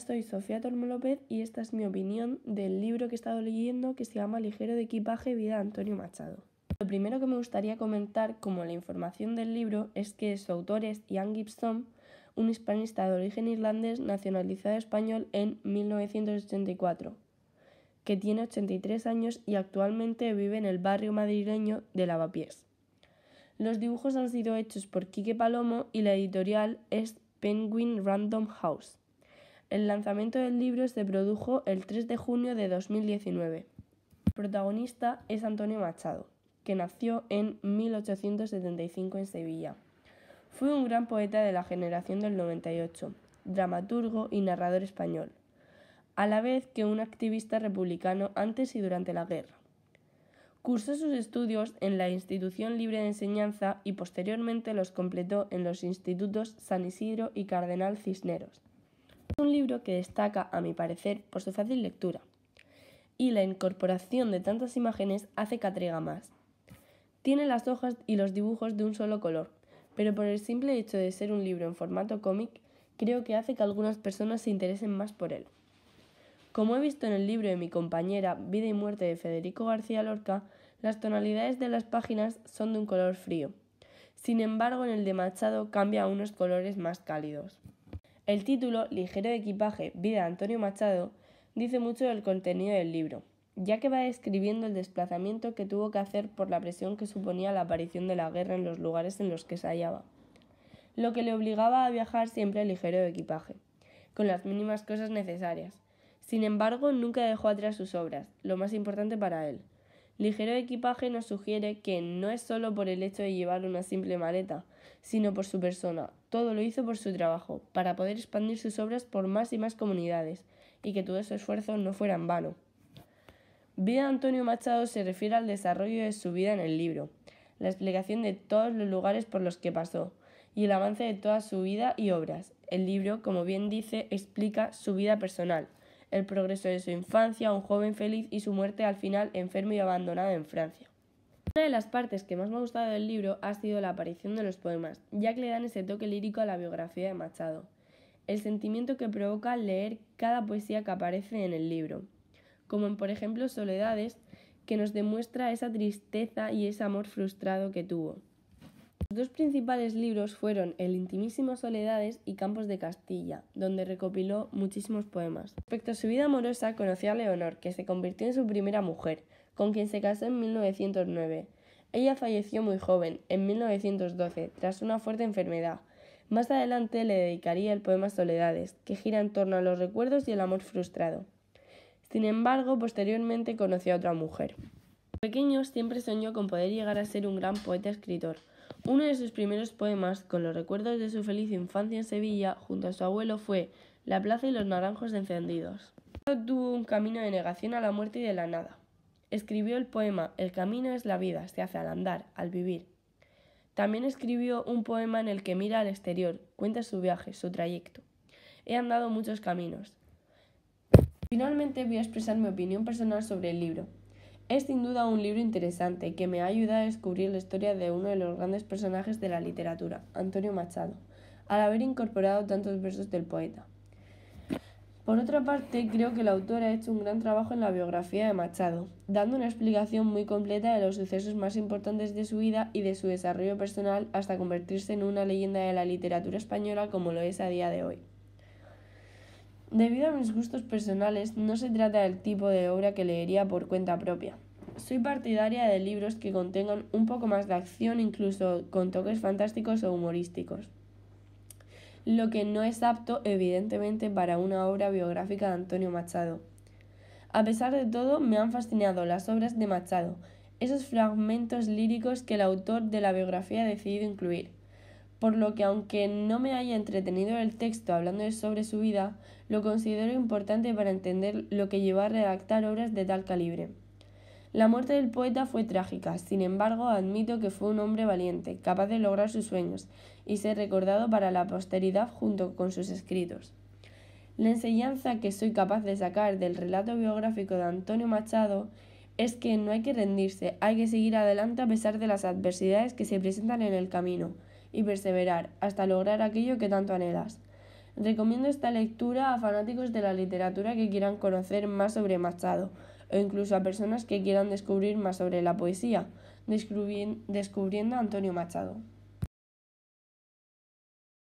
soy Sofía Tormo López y esta es mi opinión del libro que he estado leyendo que se llama Ligero de equipaje, vida Antonio Machado. Lo primero que me gustaría comentar como la información del libro es que su autor es Ian Gibson, un hispanista de origen irlandés nacionalizado español en 1984, que tiene 83 años y actualmente vive en el barrio madrileño de Lavapiés. Los dibujos han sido hechos por Quique Palomo y la editorial es Penguin Random House. El lanzamiento del libro se produjo el 3 de junio de 2019. El protagonista es Antonio Machado, que nació en 1875 en Sevilla. Fue un gran poeta de la generación del 98, dramaturgo y narrador español, a la vez que un activista republicano antes y durante la guerra. Cursó sus estudios en la Institución Libre de Enseñanza y posteriormente los completó en los institutos San Isidro y Cardenal Cisneros, es un libro que destaca, a mi parecer, por su fácil lectura. Y la incorporación de tantas imágenes hace que atraiga más. Tiene las hojas y los dibujos de un solo color, pero por el simple hecho de ser un libro en formato cómic, creo que hace que algunas personas se interesen más por él. Como he visto en el libro de mi compañera Vida y Muerte de Federico García Lorca, las tonalidades de las páginas son de un color frío. Sin embargo, en el de Machado cambia a unos colores más cálidos. El título, Ligero de equipaje, vida de Antonio Machado, dice mucho del contenido del libro, ya que va describiendo el desplazamiento que tuvo que hacer por la presión que suponía la aparición de la guerra en los lugares en los que se hallaba, lo que le obligaba a viajar siempre ligero de equipaje, con las mínimas cosas necesarias. Sin embargo, nunca dejó atrás sus obras, lo más importante para él, Ligero equipaje nos sugiere que no es solo por el hecho de llevar una simple maleta, sino por su persona. Todo lo hizo por su trabajo, para poder expandir sus obras por más y más comunidades, y que todo su esfuerzo no fuera en vano. Vida de Antonio Machado se refiere al desarrollo de su vida en el libro, la explicación de todos los lugares por los que pasó, y el avance de toda su vida y obras. El libro, como bien dice, explica su vida personal, el progreso de su infancia, un joven feliz y su muerte al final enfermo y abandonado en Francia. Una de las partes que más me ha gustado del libro ha sido la aparición de los poemas, ya que le dan ese toque lírico a la biografía de Machado, el sentimiento que provoca leer cada poesía que aparece en el libro, como en por ejemplo Soledades, que nos demuestra esa tristeza y ese amor frustrado que tuvo. Sus Dos principales libros fueron El intimísimo Soledades y Campos de Castilla, donde recopiló muchísimos poemas. Respecto a su vida amorosa, conoció a Leonor, que se convirtió en su primera mujer, con quien se casó en 1909. Ella falleció muy joven, en 1912, tras una fuerte enfermedad. Más adelante le dedicaría el poema Soledades, que gira en torno a los recuerdos y el amor frustrado. Sin embargo, posteriormente conoció a otra mujer. Pequeño siempre soñó con poder llegar a ser un gran poeta escritor. Uno de sus primeros poemas, con los recuerdos de su feliz infancia en Sevilla junto a su abuelo, fue La plaza y los naranjos encendidos. Tuvo un camino de negación a la muerte y de la nada. Escribió el poema El camino es la vida, se hace al andar, al vivir. También escribió un poema en el que mira al exterior, cuenta su viaje, su trayecto. He andado muchos caminos. Finalmente voy a expresar mi opinión personal sobre el libro. Es sin duda un libro interesante que me ha ayudado a descubrir la historia de uno de los grandes personajes de la literatura, Antonio Machado, al haber incorporado tantos versos del poeta. Por otra parte, creo que el autor ha hecho un gran trabajo en la biografía de Machado, dando una explicación muy completa de los sucesos más importantes de su vida y de su desarrollo personal hasta convertirse en una leyenda de la literatura española como lo es a día de hoy. Debido a mis gustos personales, no se trata del tipo de obra que leería por cuenta propia. Soy partidaria de libros que contengan un poco más de acción, incluso con toques fantásticos o humorísticos. Lo que no es apto, evidentemente, para una obra biográfica de Antonio Machado. A pesar de todo, me han fascinado las obras de Machado, esos fragmentos líricos que el autor de la biografía ha decidido incluir por lo que aunque no me haya entretenido el texto hablando sobre su vida, lo considero importante para entender lo que llevó a redactar obras de tal calibre. La muerte del poeta fue trágica, sin embargo admito que fue un hombre valiente, capaz de lograr sus sueños y ser recordado para la posteridad junto con sus escritos. La enseñanza que soy capaz de sacar del relato biográfico de Antonio Machado es que no hay que rendirse, hay que seguir adelante a pesar de las adversidades que se presentan en el camino, y perseverar hasta lograr aquello que tanto anhelas. Recomiendo esta lectura a fanáticos de la literatura que quieran conocer más sobre Machado o incluso a personas que quieran descubrir más sobre la poesía, descubriendo a Antonio Machado.